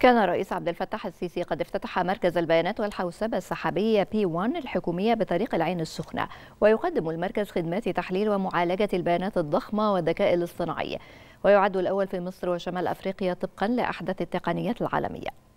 كان الرئيس عبد الفتاح السيسي قد افتتح مركز البيانات والحوسبة السحابية بي 1 الحكومية بطريق العين السخنة ويقدم المركز خدمات تحليل ومعالجة البيانات الضخمة والذكاء الاصطناعي ويعد الأول في مصر وشمال أفريقيا طبقا لأحدث التقنيات العالمية